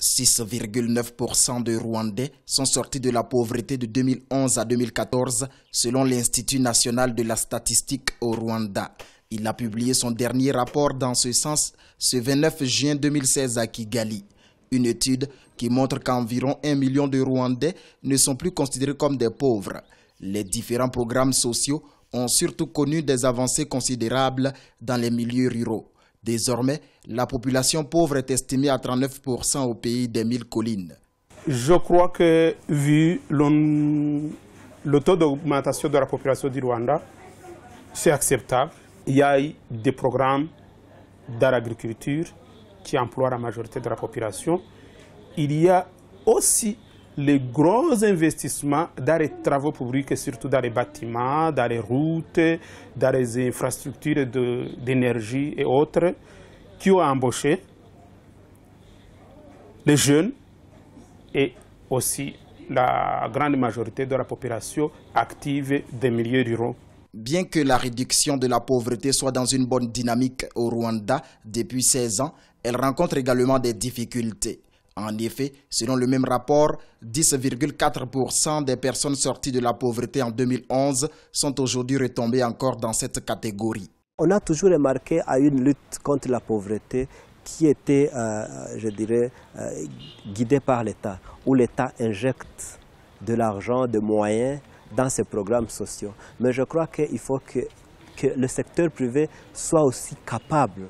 6,9% de Rwandais sont sortis de la pauvreté de 2011 à 2014 selon l'Institut national de la statistique au Rwanda. Il a publié son dernier rapport dans ce sens ce 29 juin 2016 à Kigali. Une étude qui montre qu'environ 1 million de Rwandais ne sont plus considérés comme des pauvres. Les différents programmes sociaux ont surtout connu des avancées considérables dans les milieux ruraux. Désormais, la population pauvre est estimée à 39% au pays des mille collines. Je crois que vu le, le taux d'augmentation de la population du Rwanda, c'est acceptable. Il y a des programmes dans l'agriculture qui emploient la majorité de la population. Il y a aussi les gros investissements dans les travaux publics, et surtout dans les bâtiments, dans les routes, dans les infrastructures d'énergie et autres, qui ont embauché les jeunes et aussi la grande majorité de la population active des milieux ruraux. Bien que la réduction de la pauvreté soit dans une bonne dynamique au Rwanda depuis 16 ans, elle rencontre également des difficultés. En effet, selon le même rapport, 10,4% des personnes sorties de la pauvreté en 2011 sont aujourd'hui retombées encore dans cette catégorie. On a toujours remarqué à une lutte contre la pauvreté qui était, euh, je dirais, euh, guidée par l'État, où l'État injecte de l'argent, de moyens dans ces programmes sociaux. Mais je crois qu'il faut que, que le secteur privé soit aussi capable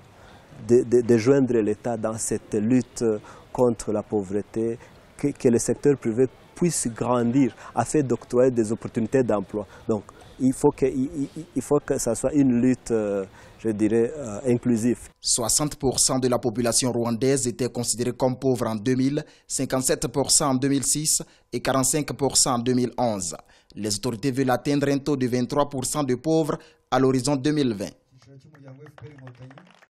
de, joindre l'État dans cette lutte contre la pauvreté, que, que le secteur privé puisse grandir afin d'octroyer des opportunités d'emploi. Donc, il faut, que, il, faut que ça soit une lutte, euh, je dirais, euh, inclusive. 60% de la population rwandaise était considérée comme pauvre en 2000, 57% en 2006 et 45% en 2011. Les autorités veulent atteindre un taux de 23% de pauvres à l'horizon 2020.